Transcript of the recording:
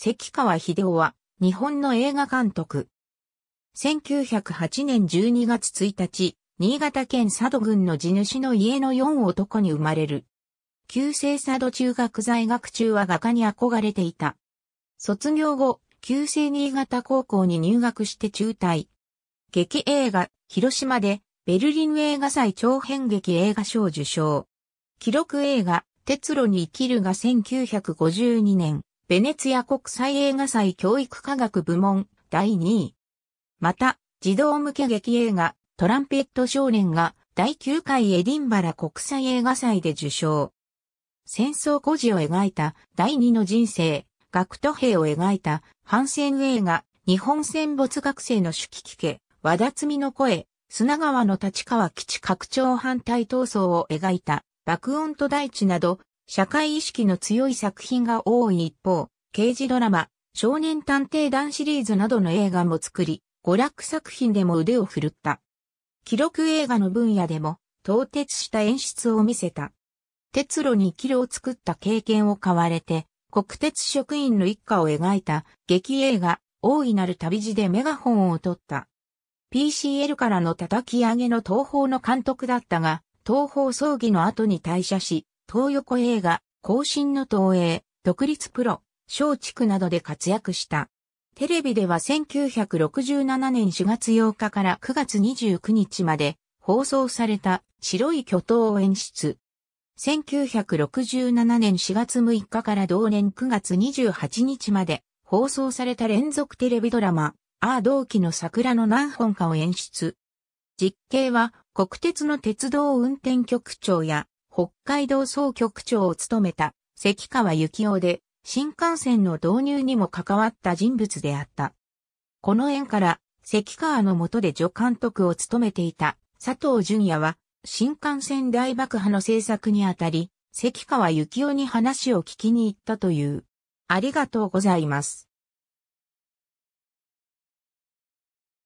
関川秀夫は、日本の映画監督。1908年12月1日、新潟県佐渡郡の地主の家の4男に生まれる。旧制佐渡中学在学中は画家に憧れていた。卒業後、旧制新潟高校に入学して中退。劇映画、広島で、ベルリン映画祭長編劇映画賞受賞。記録映画、鉄路に生きるが1952年、ベネツィア国際映画祭教育科学部門第2位。また、児童向け劇映画トランペット少年が第9回エディンバラ国際映画祭で受賞。戦争孤児を描いた第2の人生、学徒兵を描いた反戦映画、日本戦没学生の主聞家、和田摘の声、砂川の立川基地拡張反対闘争を描いた爆音と大地など社会意識の強い作品が多い一方、刑事ドラマ、少年探偵団シリーズなどの映画も作り、娯楽作品でも腕を振るった。記録映画の分野でも、到徹した演出を見せた。鉄路にキロを作った経験を買われて、国鉄職員の一家を描いた劇映画、大いなる旅路でメガホンを取った。PCL からの叩き上げの東宝の監督だったが、東宝葬儀の後に退社し、東横映画、後進の東映、独立プロ、小畜などで活躍した。テレビでは1967年4月8日から9月29日まで放送された白い巨頭を演出。1967年4月6日から同年9月28日まで放送された連続テレビドラマ、アー同期の桜の何本かを演出。実刑は国鉄の鉄道運転局長や北海道総局長を務めた関川幸雄で、新幹線の導入にも関わった人物であった。この縁から、関川の下で助監督を務めていた佐藤淳也は、新幹線大爆破の制作にあたり、関川幸雄に話を聞きに行ったという。ありがとうございます。